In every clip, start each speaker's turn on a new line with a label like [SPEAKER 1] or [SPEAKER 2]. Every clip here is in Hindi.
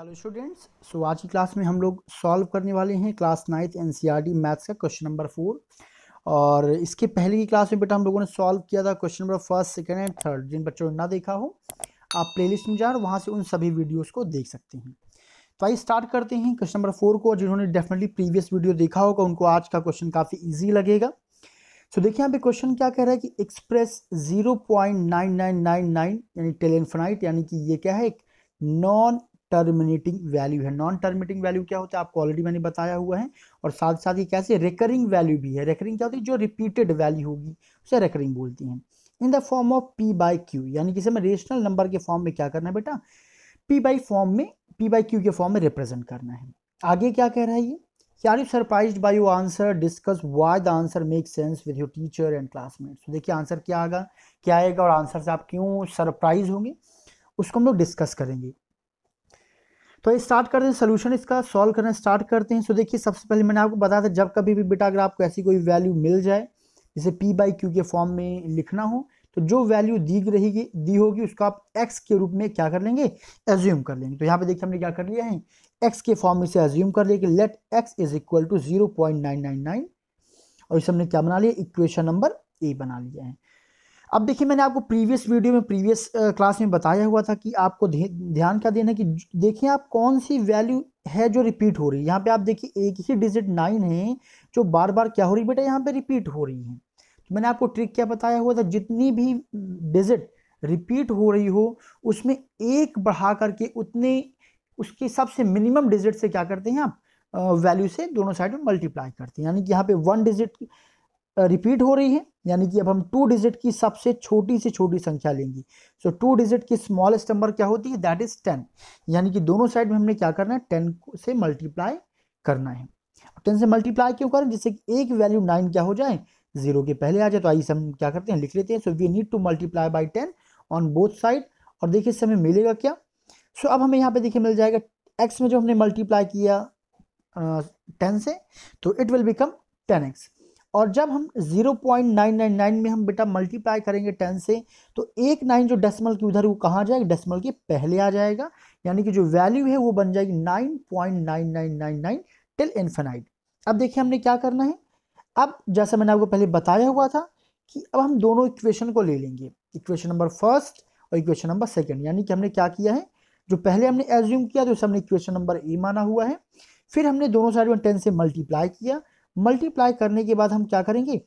[SPEAKER 1] हेलो स्टूडेंट्स सो आज की क्लास में हम लोग सॉल्व करने वाले हैं क्लास नाइन्थ एनसीईआरटी मैथ्स का क्वेश्चन नंबर फोर और इसके पहले की क्लास में बेटा हम लोगों ने सॉल्व किया था question number first second and third जिन बच्चों ने ना देखा हो आप प्लेलिस्ट में जाकर वहाँ से उन सभी वीडियोज़ को देख सकते हैं तो आइए स्टार्ट करते हैं क्वेश्चन नंबर फोर को जिन्होंने डेफिनेटली प्रीवियस वीडियो देखा होगा उनको आज का क्वेश्चन काफ़ी ईजी लगेगा सो देखिए यहाँ पे क्वेश्चन क्या कह रहा है कि express zero point nine nine nine nine यानी टेलेनफनाइट यानी कि ये क्या है एक नॉन टर्मिनेटिंग वैल्यू है नॉन टर्मिनेटिंग वैल्यू क्या होता है आपको ऑलरेडी मैंने बताया हुआ है और साथ साथ ये कैसे रिकरिंग वैल्यू भी है रिकरिंग क्या होती है जो रिपीटेड वैल्यू होगी उसे रिकरिंग बोलती हैं in the form of P by q यानी कि हमें रेशनल नंबर के फॉर्म में क्या करना है बेटा पी बाई फॉर्म में पी बाई क्यू के फॉर्म में रिप्रेजेंट करना है आगे क्या कह रहा है ये are you surprise by you answer discuss why the answer make sense with your teacher and classmates देखिए आंसर क्या आएगा क्या आएगा और आंसर से आप क्यों सरप्राइज होंगे उसको हम लोग डिस्कस करेंगे तो स्टार्ट करते हैं सोल्यूशन इसका सॉल्व करना स्टार्ट करते हैं सो देखिए सबसे पहले मैंने आपको बताया था जब कभी भी बेटा अगर आपको ऐसी कोई वैल्यू मिल जाए जैसे पी बाई क्यू के फॉर्म में लिखना हो तो जो वैल्यू दी रहेगी दी होगी उसको आप एक्स के रूप में क्या कर लेंगे एज्यूम कर लेंगे तो यहाँ पे देखिए हमने क्या कर लिया है एक्स के फॉर्म में से एज्यूम कर लिया कि let x is equal to zero point nine nine nine और इसे हमने क्या बना लिया इक्वेशन नंबर ए बना लिया है अब देखिए मैंने आपको प्रीवियस वीडियो में प्रीवियस क्लास में बताया हुआ था कि आपको ध्यान क्या देना है कि देखिए आप कौन सी वैल्यू है जो रिपीट हो रही है यहाँ पे आप देखिए एक ही डिजिट नाइन है जो बार बार क्या हो रही है बेटा यहाँ पे रिपीट हो रही है तो मैंने आपको ट्रिक क्या बताया हुआ था जितनी भी डिजिट रिपीट हो रही हो उसमें एक बढ़ा करके उतने उसके सबसे मिनिमम डिजिट से क्या करते हैं आप वैल्यू से दोनों साइड में मल्टीप्लाई करते हैं यानी कि यहाँ पे वन डिजिट रिपीट हो रही है यानी कि अब हम टू डिजिट की सबसे छोटी से छोटी संख्या लेंगे सो टू डिजिट की स्मॉलेस्ट नंबर क्या होती है दैट इज टेन यानी कि दोनों साइड में हमने क्या करना है टेन से मल्टीप्लाई करना है टेन से मल्टीप्लाई क्यों करें जिससे कि एक वैल्यू नाइन क्या हो जाए जीरो के पहले आ जाए तो आइए हम क्या करते हैं लिख लेते हैं so we need to multiply by ten on both side और देखिए इससे हमें मिलेगा क्या सो so, अब हमें यहाँ पे देखिए मिल जाएगा एक्स में जो हमने मल्टीप्लाई किया टेन uh, से तो it will become ten x और जब हम 0.999 में हम बेटा मल्टीप्लाई करेंगे टेन से तो एक नाइन जो डेसिमल की उधर वो कहाँ जाएगा डेसिमल के पहले आ जाएगा यानी कि जो वैल्यू है वो बन जाएगी 9.9999 टिल इन्फेनाइट अब देखिए हमने क्या करना है अब जैसा मैंने आपको पहले बताया हुआ था कि अब हम दोनों इक्वेशन को ले लेंगे इक्वेशन नंबर फर्स्ट और इक्वेशन नंबर सेकेंड यानी कि हमने क्या किया है जो पहले हमने एज्यूम किया तो उसे हमने इक्वेशन नंबर ए माना हुआ है फिर हमने दोनों साइड में टेन से मल्टीप्लाई किया मल्टीप्लाई करने के बाद हम क्या करेंगे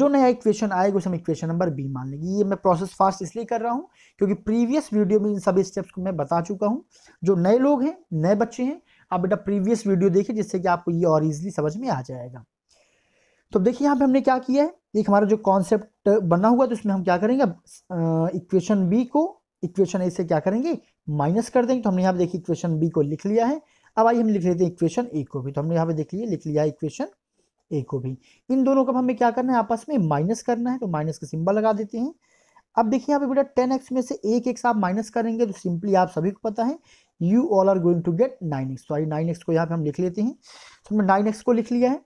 [SPEAKER 1] जो नया इक्वेशन आएगा उसे हम इक्वेशन नंबर बी मान लेंगे ये मैं प्रोसेस फास्ट इसलिए कर रहा हूँ क्योंकि प्रीवियस वीडियो में इन सभी स्टेप्स को मैं बता चुका हूँ जो नए लोग हैं नए बच्चे हैं आप बेटा प्रीवियस वीडियो देखिए जिससे कि आपको ये और इजिली समझ में आ जाएगा तो देखिए यहाँ पे हमने क्या किया है एक हमारा जो कॉन्सेप्ट बना हुआ तो उसमें हम क्या करेंगे इक्वेशन बी को इक्वेशन ए से क्या करेंगे माइनस कर देंगे तो हमने यहाँ पे देखिए इक्वेशन बी को लिख लिया है अब आइए हम लिख लेते हैं इक्वेशन ए को भी तो हमने यहाँ पे देख लिया लिख लिया इक्वेशन ए को भी इन दोनों को हमें क्या करना है आपस में माइनस करना है तो माइनस का सिंबल लगा देते हैं अब देखिए यहाँ पे बेटा टेन एक्स में से एक एक्स आप माइनस करेंगे तो सिंपली आप सभी को पता है you all are going to get nine x तो नाइन एक्स को यहाँ पे हम लिख लेते हैं तो हमने नाइन एक्स को लिख लिया है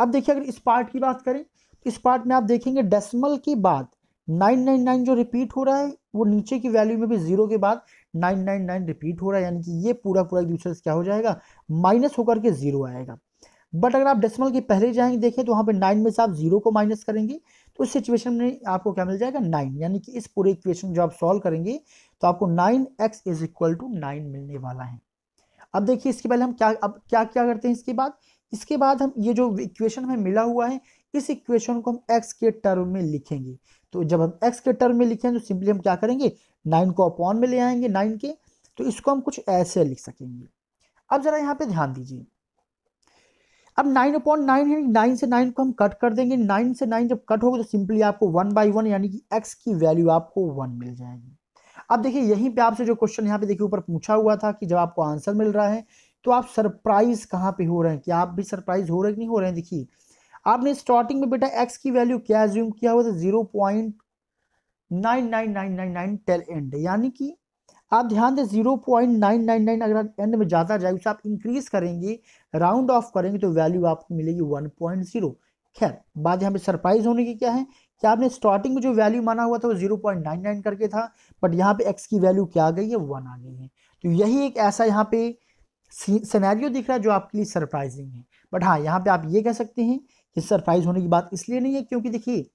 [SPEAKER 1] अब देखिए अगर इस पार्ट की बात करें तो इस पार्ट में आप देखेंगे डेसिमल के बाद 999 जो रिपीट हो रहा है वो नीचे की वैल्यू में भी जीरो के बाद 999 रिपीट हो रहा है यानी कि ये पूरा पूरा एक दूसरे से क्या हो जाएगा माइनस होकर के जीरो आएगा बट अगर आप डेसिमल के पहले जाएंगे देखें तो वहाँ पे नाइन में से आप जीरो को माइनस करेंगे तो इस सिचुएशन में आपको क्या मिल जाएगा नाइन यानी कि इस पूरे इक्वेशन जो आप सॉल्व करेंगे तो आपको nine x is equal to nine मिलने वाला है अब देखिए इसके पहले हम क्या अब क्या क्या करते हैं इसके बाद इसके बाद हम ये जो इक्वेशन हमें मिला हुआ है इस इक्वेशन को हम एक्स के टर्म में लिखेंगे तो जब हम एक्स के टर्म में लिखें तो सिंपली हम क्या करेंगे नाइन को अपॉन में ले आएंगे नाइन के तो इसको हम कुछ ऐसे लिख सकेंगे अब ज़रा यहाँ पे ध्यान दीजिए अब नाइन अपॉन नाइन है नाइन से नाइन को हम कट कर देंगे नाइन से नाइन जब कट होगा तो सिंपली आपको वन बाई वन यानी कि एक्स की वैल्यू आपको वन मिल जाएगी अब देखिए यहीं पे आपसे जो क्वेश्चन यहाँ पे देखिए ऊपर पूछा हुआ था कि जब आपको आंसर मिल रहा है तो आप सरप्राइज कहाँ पे हो रहे हैं कि आप भी सरप्राइज हो रहे नहीं हो रहे हैं देखिए आपने स्टार्टिंग में बेटा एक्स की वैल्यू क्या एज्यूम किया हुआ था zero point nine nine nine nine nine tail end यानी कि आप ध्यान दें zero point nine nine nine अगर एंड में जाता जाए उसे आप इंक्रीज करेंगे राउंड ऑफ करेंगे तो वैल्यू आपको मिलेगी वन पॉइंट जीरो खैर बाद यहाँ पे सरप्राइज होने की क्या है कि आपने स्टार्टिंग में जो वैल्यू माना हुआ था वो जीरो पॉइंट नाइन नाइन करके था बट यहाँ पे एक्स की वैल्यू क्या आ गई है वन आ गई है तो यही एक ऐसा यहाँ पे सिनेरियो दिख रहा है जो आपके लिए सरप्राइजिंग है बट हाँ यहाँ पे आप ये कह सकते हैं सरप्राइज होने की बात इसलिए नहीं है क्योंकि देखिए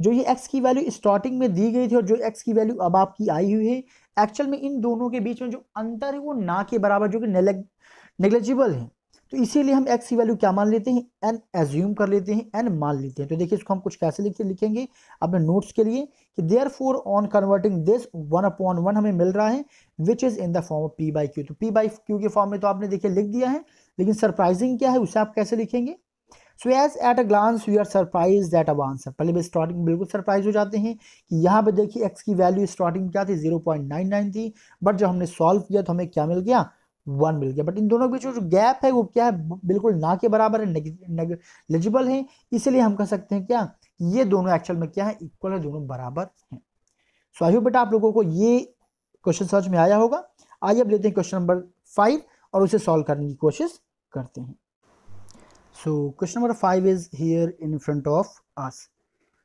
[SPEAKER 1] जो ये एक्स की वैल्यू स्टार्टिंग में दी गई थी और जो एक्स की वैल्यू अब आपकी आई हुई है एक्चुअल में इन दोनों के बीच में जो अंतर है वो ना के बराबर जो कि नेग्लेजिबल है तो इसीलिए हम एक्स की वैल्यू क्या मान लेते हैं एन एज्यूम कर लेते हैं एन मान लेते हैं तो देखिए इसको हम कुछ कैसे लिखते लिखेंगे अपने नोट्स के लिए कि therefore on converting this one upon one हमें मिल रहा है which is in the form of P by Q तो पी बाई क्यू के फॉर्म में तो आपने देखिए लिख दिया है लेकिन सरप्राइजिंग क्या है उसे आप कैसे लिखेंगे so as at a glance you are surprise that अब आंसर पहले भी स्टार्टिंग बिल्कुल सरप्राइज हो जाते हैं कि यहाँ पे देखिए एक्स की वैल्यू स्टार्टिंग क्या थी जीरो पॉइंट नाइन नाइन थी बट जब हमने सॉल्व किया तो हमें क्या मिल गया वन मिल गया बट इन दोनों के बीच जो गैप है वो क्या है बिल्कुल ना के बराबर है है इसलिए हम कह सकते हैं क्या ये दोनों एक्चुअल में क्या है इक्वल है दोनों बराबर हैं सो आई होप बेटा आप लोगों को ये क्वेश्चन समझ में आया होगा आइए अब लेते हैं क्वेश्चन नंबर फाइव और उसे सॉल्व करने की कोशिश करते हैं So question number five is here in front of us.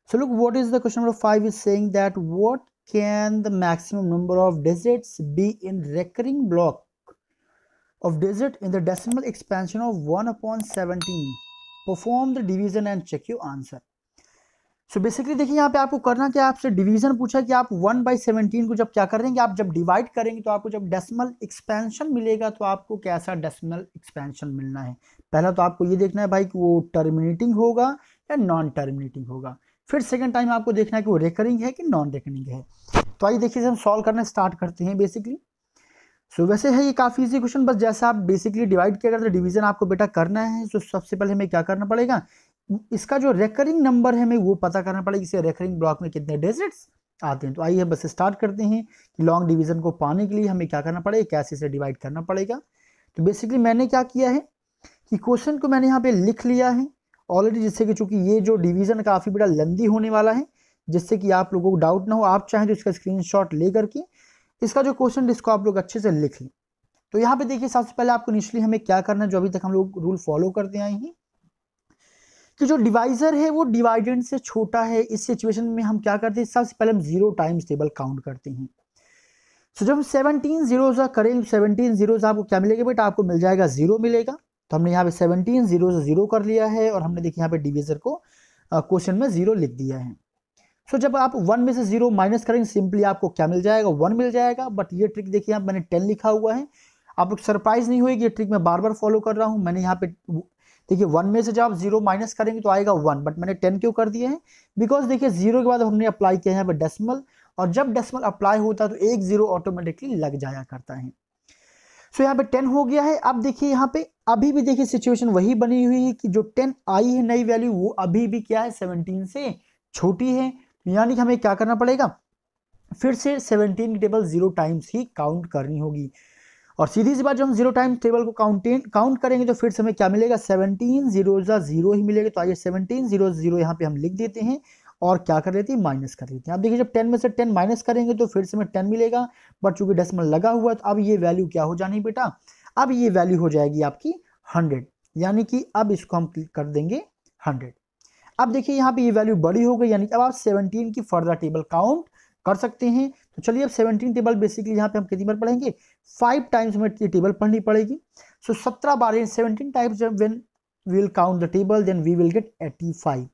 [SPEAKER 1] So look, what is the question number five is saying that what can the maximum number of digits be in recurring block of digit in the decimal expansion of 1 upon 17? Perform the division and check your answer. So basically देखिए यहाँ पे आपको करना क्या आपसे डिवीजन पूछा कि आप वन बाई सेवनटीन को जब क्या करेंगे आप जब डिवाइड करेंगे तो आपको जब डेसिमल एक्सपेंशन मिलेगा तो आपको कैसा डेसिमल एक्सपेंशन मिलना है पहला तो आपको ये देखना है भाई कि वो टर्मिनेटिंग होगा या नॉन टर्मिनेटिंग होगा फिर सेकेंड टाइम आपको देखना है कि वो रेकरिंग है कि नॉन रेकरिंग है तो आइए देखिए हम सॉल्व करना स्टार्ट करते हैं बेसिकली सो so, वैसे है ये काफ़ी इजी क्वेश्चन बस जैसा आप बेसिकली डिवाइड किया करते डिवीजन आपको बेटा करना है तो सबसे पहले हमें क्या करना पड़ेगा इसका जो रेकरिंग नंबर है हमें वो पता करना पड़ेगा इसे रेकरिंग ब्लॉक में कितने डिजिट्स आते हैं तो आइए बस स्टार्ट करते हैं कि लॉन्ग डिवीजन को पाने के लिए हमें क्या करना पड़ेगा कैसे इसे डिवाइड करना पड़ेगा तो बेसिकली मैंने क्या किया है कि क्वेश्चन को मैंने यहाँ पे लिख लिया है ऑलरेडी जिससे कि चूंकि ये जो डिवीजन काफ़ी बड़ा लंदी होने वाला है जिससे कि आप लोगों को डाउट ना हो आप चाहें तो इसका शॉट लेकर के इसका जो क्वेश्चन इसको आप लोग अच्छे से लिख लें तो यहाँ पे देखिए सबसे पहले आपको निचली हमें क्या करना है जो अभी तक हम लोग रूल फॉलो करते आए हैं कि तो जो डिवाइज़र है वो डिवाइडेंड से छोटा है इस सिचुएशन में हम क्या करते हैं सबसे पहले हम जीरो टाइम्स टेबल काउंट करते हैं सो so, जब हम सेवनटीन जीरोज करें सेवनटीन जीरोज आपको क्या मिलेगा बेटा आपको मिल जाएगा जीरो मिलेगा तो हमने यहाँ पे सेवनटीन जीरो जीरो कर लिया है और हमने देखिए यहाँ पे डिवीज़र को क्वेश्चन में जीरो लिख दिया है सो so, जब आप वन में से जीरो माइनस करेंगे सिंपली आपको क्या मिल जाएगा वन मिल जाएगा बट ये ट्रिक देखिए आप मैंने टेन लिखा हुआ है आप लोग सरप्राइज नहीं हुए कि ये ट्रिक मैं बार बार फॉलो कर रहा हूँ मैंने यहाँ पे देखिए वन में से जब आप जीरो माइनस करेंगे तो आएगा वन बट मैंने टेन क्यों कर दिए हैं बिकॉज देखिए जीरो के बाद हमने अप्लाई किया है डेसिमल और जब डेसिमल अप्लाई होता है तो एक जीरो ऑटोमेटिकली लग जाया करता है सो so, यहाँ पे टेन हो गया है अब देखिए यहाँ पे अभी भी देखिए सिचुएशन वही बनी हुई है कि जो टेन आई है नई वैल्यू वो अभी भी क्या है सेवनटीन से छोटी है यानी कि हमें क्या करना पड़ेगा फिर से सेवनटीन की टेबल जीरो टाइम्स ही काउंट करनी होगी और सीधी सी बात जो हम जीरो टाइम टेबल को काउंटेन काउंट करेंगे तो फिर से हमें क्या मिलेगा सेवनटीन जीरो जीरो ही मिलेगा तो आइए सेवनटीन जीरो जीरो यहाँ पे हम लिख देते हैं और क्या कर लेते हैं माइनस कर लेते हैं आप देखिए जब टेन में से टेन माइनस करेंगे तो फिर से हमें टेन मिलेगा बट चूंकि डेसिमल लगा हुआ है तो अब ये वैल्यू क्या हो जानी बेटा अब ये वैल्यू हो जाएगी आपकी हंड्रेड यानी कि अब इसको हम कर देंगे हंड्रेड अब देखिए यहाँ पे ये वैल्यू बड़ी हो गई यानी कि अब आप सेवनटीन की फर्दर टेबल काउंट कर सकते हैं तो चलिए अब सेवनटीन टेबल बेसिकली यहाँ पे हम कितनी बार पढ़ेंगे फाइव टाइम्स हमें ये टेबल पढ़नी पड़ेगी सो so, सत्रह बार in seventeen times when we will count the table then we will get eighty five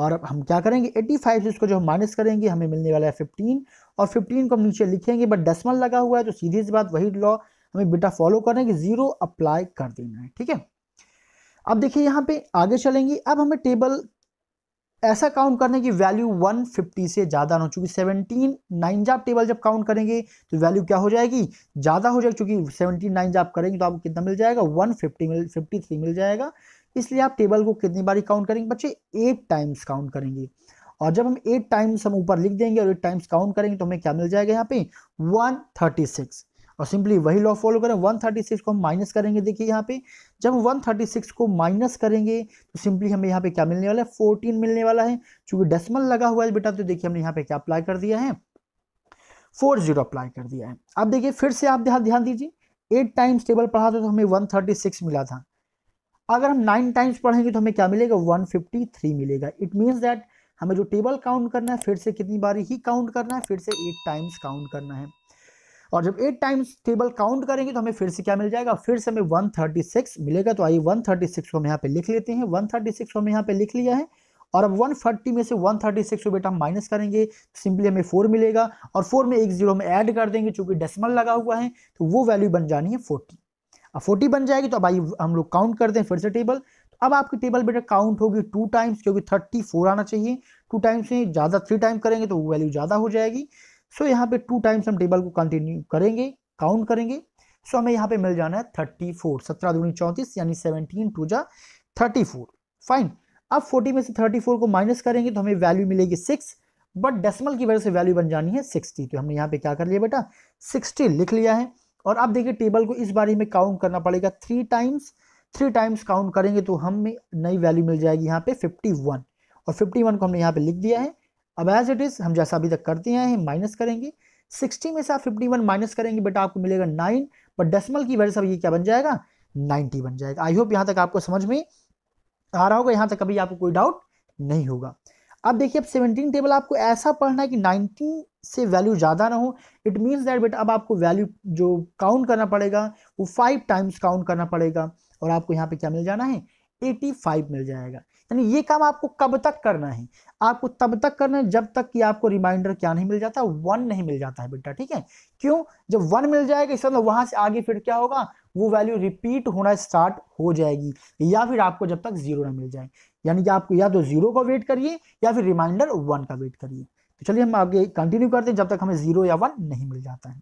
[SPEAKER 1] और अब हम क्या करेंगे 85 से इसको जो हम माइनस करेंगे हमें मिलने वाला है 15 और 15 को हम नीचे लिखेंगे बट डेसिमल लगा हुआ है तो सीधे सी बात वही लॉ हमें बेटा फॉलो करना है कि ज़ीरो अप्लाई कर देना है ठीक है अब देखिए यहाँ पे आगे चलेंगे अब हमें टेबल ऐसा काउंट करने की वैल्यू 150 से ज़्यादा ना हो चूँकि 17 नाइन जाप टेबल जब काउंट करेंगे तो वैल्यू क्या हो जाएगी ज़्यादा हो जाएगी चूंकि 17 नाइन जाप करेंगे तो आपको कितना मिल जाएगा 150 मिल 53 मिल जाएगा इसलिए आप टेबल को कितनी बारी काउंट करेंगे बच्चे एट टाइम्स काउंट करेंगे और जब हम एट टाइम्स हम ऊपर लिख देंगे और एट टाइम्स काउंट करेंगे तो हमें क्या मिल जाएगा यहाँ पे वन और सिंपली वही लॉ फॉलो करें 136 को हम माइनस करेंगे देखिए यहाँ पे जब 136 को माइनस करेंगे तो सिंपली हमें यहाँ पे क्या मिलने वाला है 14 मिलने वाला है चूंकि डेसिमल लगा हुआ है बेटा तो देखिए हमने यहाँ पे क्या अप्लाई कर दिया है फोर जीरो अप्लाई कर दिया है अब देखिए फिर से आप ध्यान ध्यान दीजिए एट टाइम्स टेबल पढ़ा था तो हमें वन थर्टी सिक्स मिला था अगर हम नाइन टाइम्स पढ़ेंगे तो हमें क्या मिलेगा वन फिफ्टी थ्री मिलेगा इट मीन्स दैट हमें जो टेबल काउंट करना है फिर से कितनी बारी ही काउंट करना है फिर से एट टाइम्स काउंट करना है और जब एट टाइम्स टेबल काउंट करेंगे तो हमें फिर से क्या मिल जाएगा फिर से हमें वन थर्टी सिक्स मिलेगा तो आइए सिक्स को हम यहाँ पे लिख लेते हैं वन सिक्स को हम यहाँ पे लिख लिया है और अब वन थर्टी में से सिक्स को बेटा हम माइनस करेंगे तो सिंपली हमें फोर मिलेगा और फोर में एक जीरो में ऐड कर देंगे चूंकि डेसिमल लगा हुआ है तो वो वैल्यू बन जानी है फोर्टी अब फोर्टी बन जाएगी तो अब आइए हम लोग काउंट करते हैं फिर से टेबल तो अब आपकी टेबल बेटा काउंट होगी टू टाइम्स क्योंकि थर्टी फोर आना चाहिए टू टाइम्स में ज़्यादा थ्री टाइम करेंगे तो वो वैल्यू ज़्यादा हो जाएगी सो so, यहाँ पे टू टाइम्स हम टेबल को कंटिन्यू करेंगे काउंट करेंगे सो so, हमें यहाँ पे मिल जाना है थर्टी फोर सत्रह दूनी चौंतीस यानी सेवनटीन टू जा थर्टी फोर फाइन अब फोर्टी में से थर्टी फोर को माइनस करेंगे तो हमें वैल्यू मिलेगी सिक्स बट डेसिमल की वजह से वैल्यू बन जानी है सिक्सटी तो हमने यहाँ पे क्या कर लिया बेटा सिक्सटी लिख लिया है और अब देखिए टेबल को इस बारे में काउंट करना पड़ेगा three times three times count करेंगे तो हमें नई वैल्यू मिल जाएगी यहाँ पे फिफ्टी वन और फिफ्टी वन को हमने यहाँ पे लिख दिया है अब एज इट इज़ हम जैसा अभी तक करते हैं माइनस करेंगे सिक्सटी में से आप फिफ्टी वन माइनस करेंगे बेटा आपको मिलेगा नाइन बट डेसिमल की वजह से ये क्या बन जाएगा नाइन्टी बन जाएगा आई होप यहाँ तक आपको समझ में आ रहा होगा यहाँ तक कभी आपको कोई डाउट नहीं होगा अब देखिए अब सेवनटीन टेबल आपको ऐसा पढ़ना है कि नाइनटीन से वैल्यू ज़्यादा ना हो इट मीन्स दैट बेटा अब आपको वैल्यू जो काउंट करना पड़ेगा वो फाइव टाइम्स काउंट करना पड़ेगा और आपको यहाँ पे क्या मिल जाना है एटी फाइव मिल जाएगा यानी ये काम आपको कब तक करना है आपको तब तक करना है जब तक कि आपको रिमाइंडर क्या नहीं मिल जाता वन नहीं मिल जाता है बेटा ठीक है क्यों जब वन मिल जाएगा इस मतलब वहां से आगे फिर क्या होगा वो वैल्यू रिपीट होना स्टार्ट हो जाएगी या फिर आपको जब तक जीरो ना मिल जाए यानी कि आपको या तो जीरो का वेट करिए या फिर रिमाइंडर वन का वेट करिए तो चलिए हम आगे कंटिन्यू करते हैं जब तक हमें जीरो या वन नहीं मिल जाता है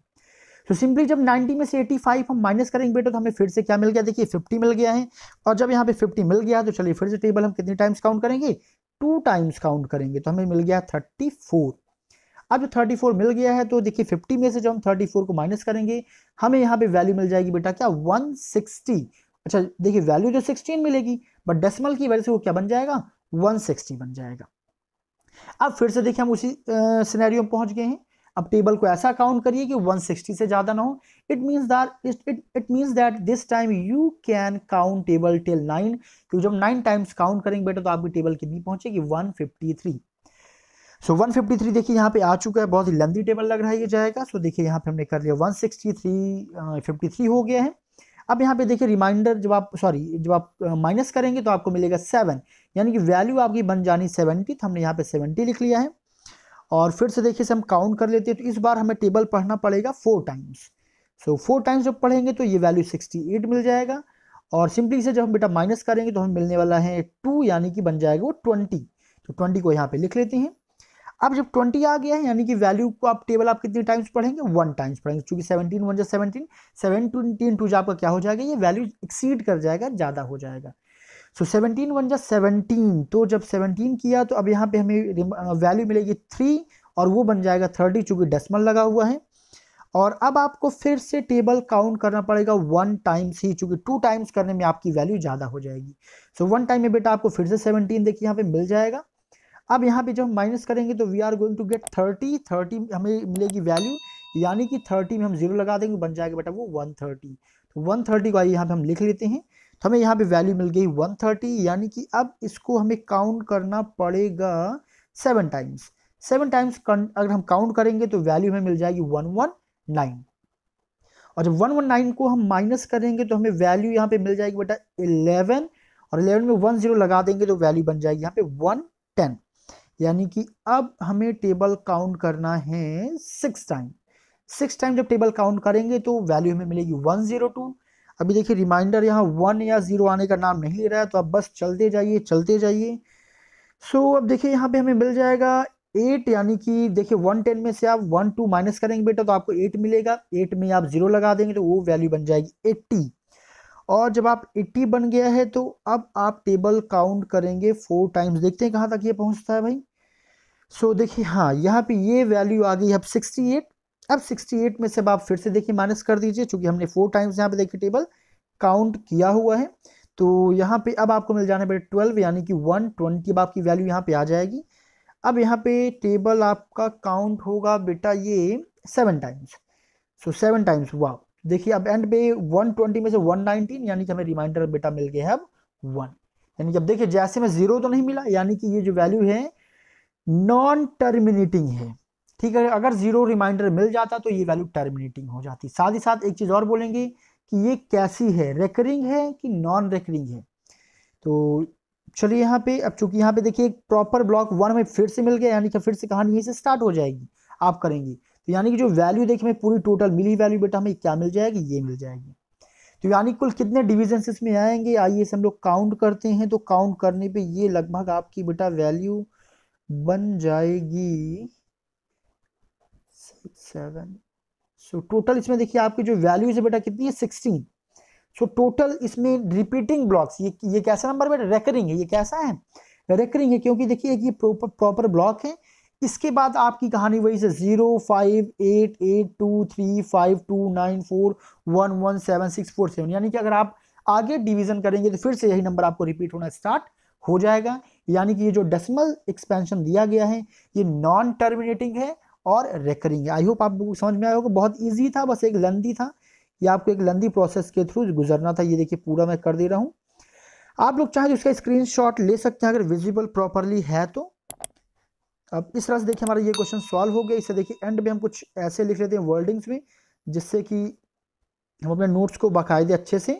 [SPEAKER 1] तो सिंपली जब 90 में से 85 हम माइनस करेंगे बेटा तो हमें फिर से क्या मिल गया देखिए 50 मिल गया है और जब यहाँ पे 50 मिल गया तो चलिए फिर से टेबल हम कितने टाइम्स काउंट करेंगे टू टाइम्स काउंट करेंगे तो हमें मिल गया 34 अब जो 34 मिल गया है तो देखिए 50 में से जब हम 34 को माइनस करेंगे हमें यहाँ पे वैल्यू मिल जाएगी बेटा क्या वन अच्छा देखिए वैल्यू तो सिक्सटीन मिलेगी बट डेसमल की वजह से वो क्या बन जाएगा वन बन जाएगा अब फिर से देखिए हम उसी सिनेरियो में पहुंच गए हैं अब टेबल को ऐसा काउंट करिए कि 160 से ज़्यादा ना हो it mean it it means that this time you can count table till nine क्योंकि जब नाइन टाइम्स काउंट करेंगे बेटा तो आपकी टेबल कितनी पहुंचेगी 153 सो so, 153 देखिए यहाँ पे आ चुका है बहुत ही लंबी टेबल लग रहा है ये जाएगा सो so, देखिए यहाँ पे हमने कर लिया 163 53 हो गया है अब यहाँ पे देखिए रिमाइंडर जब आप सॉरी जब आप माइनस करेंगे तो आपको मिलेगा सेवन यानी कि वैल्यू आपकी बन जानी सेवेंटी तो हमने यहाँ पे सेवेंटी लिख लिया है और फिर से देखिए हम काउंट कर लेते हैं तो इस बार हमें टेबल पढ़ना पड़ेगा four times so four times जब पढ़ेंगे तो ये वैल्यू सिक्सटी एट मिल जाएगा और सिंपली से जब हम बेटा माइनस करेंगे तो हमें मिलने वाला है टू यानी कि बन जाएगा वो ट्वेंटी तो ट्वेंटी को यहाँ पे लिख लेते हैं अब जब ट्वेंटी आ गया है यानी कि वैल्यू को आप टेबल आप कितने टाइम्स पढ़ेंगे वन टाइम्स पढ़ेंगे चूंकि सेवनटीन वन जो सेवनटीन सेवन ट्वेंटी टू जो आपका क्या हो जाएगा ये वैल्यू एक्सीड कर जाएगा ज़्यादा हो जाएगा सो सेवनटीन वन जा सेवनटीन तो जब सेवनटीन किया तो अब यहाँ पे हमें वैल्यू मिलेगी थ्री और वो बन जाएगा थर्टी चूंकि डेसिमल लगा हुआ है और अब आपको फिर से टेबल काउंट करना पड़ेगा वन टाइम्स ही चूंकि टू टाइम्स करने में आपकी वैल्यू ज़्यादा हो जाएगी सो वन टाइम में बेटा आपको फिर से सेवनटीन देखिए यहाँ पे मिल जाएगा अब यहाँ पे जब हम माइनस करेंगे तो we are going to get thirty thirty हमें मिलेगी वैल्यू यानी कि थर्टी में हम जीरो लगा देंगे बन जाएगा बेटा वो वन थर्टी तो वन थर्टी को आइए यहाँ पे हम लिख लेते हैं तो हमें यहाँ पे वैल्यू मिल गई 130 यानी कि अब इसको हमें काउंट करना पड़ेगा सेवन टाइम्स सेवन टाइम्स अगर हम काउंट करेंगे तो वैल्यू हमें मिल जाएगी वन वन नाइन और जब वन वन नाइन को हम माइनस करेंगे तो हमें वैल्यू यहाँ पे मिल जाएगी बेटा इलेवन और इलेवन में वन जीरो लगा देंगे तो वैल्यू बन जाएगी यहाँ पे वन टेन यानी कि अब हमें टेबल काउंट करना है सिक्स टाइम सिक्स टाइम जब टेबल काउंट करेंगे तो वैल्यू हमें मिलेगी वन जीरो टू अभी देखिए रिमाइंडर यहाँ वन या ज़ीरो आने का नाम नहीं ले रहा है तो आप बस चलते जाइए चलते जाइए सो so, अब देखिए यहाँ पे हमें मिल जाएगा एट यानी कि देखिए वन टेन में से आप वन टू माइनस करेंगे बेटा तो आपको एट मिलेगा एट में आप ज़ीरो लगा देंगे तो वो वैल्यू बन जाएगी एट्टी और जब आप एट्टी बन गया है तो अब आप टेबल काउंट करेंगे फोर टाइम्स देखते हैं कहाँ तक ये पहुँचता है भाई सो so, देखिए हाँ यहाँ पे ये वैल्यू आ गई अब सिक्सटी एट अब 68 में से आप फिर से देखिए माइनस कर दीजिए चूंकि हमने फोर टाइम्स यहाँ पे देखिए टेबल काउंट किया हुआ है तो यहाँ पे अब आपको मिल जाने पर ट्वेल्व यानी कि वन ट्वेंटी अब आपकी वैल्यू यहाँ पे आ जाएगी अब यहाँ पे टेबल आपका काउंट होगा बेटा ये seven times so seven times हुआ देखिए अब एंड पे वन ट्वेंटी में से वन नाइनटीन यानी कि हमें रिमाइंडर बेटा मिल गया है अब वन यानी कि अब देखिए जैसे में ज़ीरो तो नहीं मिला यानी कि ये जो वैल्यू है नॉन टर्मिनेटिंग है ठीक है अगर जीरो रिमाइंडर मिल जाता तो ये वैल्यू टर्मिनेटिंग हो जाती साथ ही साथ एक चीज़ और बोलेंगे कि ये कैसी है रेकरिंग है कि नॉन रेकरिंग है तो चलिए यहाँ पे अब चूंकि यहाँ पे देखिए एक प्रॉपर ब्लॉक वन में फिर से मिल गया यानी कि फिर से कहानी यहीं से स्टार्ट हो जाएगी आप करेंगे तो यानी कि जो वैल्यू देखिए हमें पूरी टोटल मिली वैल्यू बेटा हमें क्या मिल जाएगी ये मिल जाएगी तो यानी कुल कितने डिविजन इसमें आएंगे आइए से हम लोग काउंट करते हैं तो काउंट करने पर ये लगभग आपकी बेटा वैल्यू बन जाएगी सेवन सो टोटल इसमें देखिए आपकी जो वैल्यूज है बेटा कितनी है सिक्सटीन सो टोटल इसमें रिपीटिंग ब्लॉक्स ये ये कैसा नंबर बेटा रेकरिंग है ये कैसा है रेकरिंग है क्योंकि देखिए ये प्रॉपर प्रॉपर ब्लॉक है इसके बाद आपकी कहानी वही से zero five eight eight two three five two nine four one one seven six four seven यानी कि अगर आप आगे डिवीजन करेंगे तो फिर से यही नंबर आपको रिपीट होना स्टार्ट हो जाएगा यानी कि ये जो डेसिमल एक्सपेंशन दिया गया है ये नॉन टर्मिनेटिंग है और रेकरिंग आई होप आपको समझ में आया होगा बहुत ईजी था बस एक लंदी था ये आपको एक लंदी प्रोसेस के थ्रू गुजरना था ये देखिए पूरा मैं कर दे रहा हूँ आप लोग चाहें तो इसका स्क्रीन ले सकते हैं अगर विजिबल प्रॉपरली है तो अब इस तरह से देखिए हमारा ये क्वेश्चन सॉल्व हो गया इसे देखिए एंड में हम कुछ ऐसे लिख लेते हैं वर्डिंग्स में जिससे कि हम अपने नोट्स को बाकायदे अच्छे से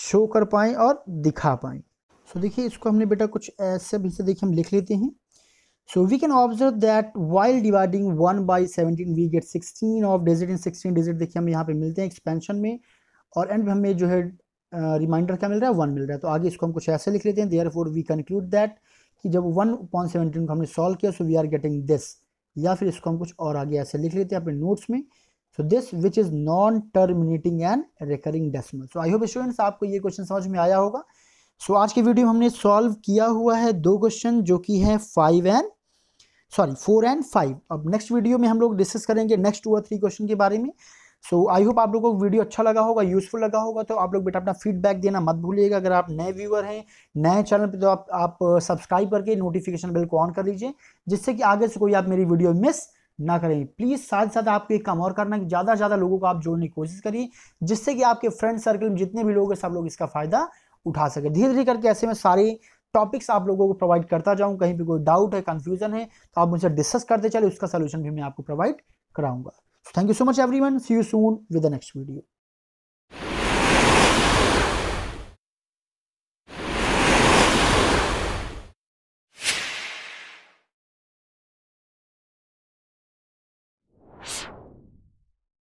[SPEAKER 1] शो कर पाएँ और दिखा पाएँ सो so देखिए इसको हमने बेटा कुछ ऐसे भी से देखिए हम लिख लेते हैं So we can observe that while dividing 1 by 17 we get 16 of digit in 16 digit देखिए हम यहाँ पे मिलते हैं expansion में और end में हमें जो है रिमाइंडर क्या मिल रहा है वन मिल रहा है तो आगे इसको हम कुछ ऐसे लिख लेते हैं therefore we conclude that कि जब वन पॉइंट सेवनटीन को हमने सॉल्व किया so we are getting this या फिर इसको हम कुछ और आगे ऐसे लिख लेते हैं अपने नोट्स में so this which is non terminating and recurring decimal so I hope students आपको ये क्वेश्चन समझ में आया होगा सो so, आज की वीडियो हमने सॉल्व किया हुआ है दो क्वेश्चन जो कि है five and sorry four and five अब नेक्स्ट वीडियो में हम लोग डिस्कस करेंगे नेक्स्ट टू और थ्री क्वेश्चन के बारे में सो आई होप आप लोगों को वीडियो अच्छा लगा होगा यूजफुल लगा होगा तो आप लोग बेटा अपना फीडबैक देना मत भूलिएगा अगर आप नए व्यूअर हैं नए चैनल पे तो आप आप सब्सक्राइब uh, करके नोटिफिकेशन बिल को ऑन कर लीजिए जिससे कि आगे से कोई आप मेरी वीडियो मिस ना करें प्लीज़ साथ साथ आपको एक काम और करना कि ज़्यादा से ज़्यादा लोगों को आप जोड़ने की कोशिश करिए जिससे कि आपके फ्रेंड सर्कल में जितने भी लोग हैं सब लोग इसका फ़ायदा उठा सके धीरे धीरे करके ऐसे में सारी टॉपिक्स आप लोगों को प्रोवाइड करता जाऊँ कहीं भी कोई डाउट है कन्फ्यूजन है तो आप मुझसे डिस्कस करते चले उसका सोल्यूशन भी मैं आपको प्रोवाइड कराऊंगा thank you so much every one see you soon with the next video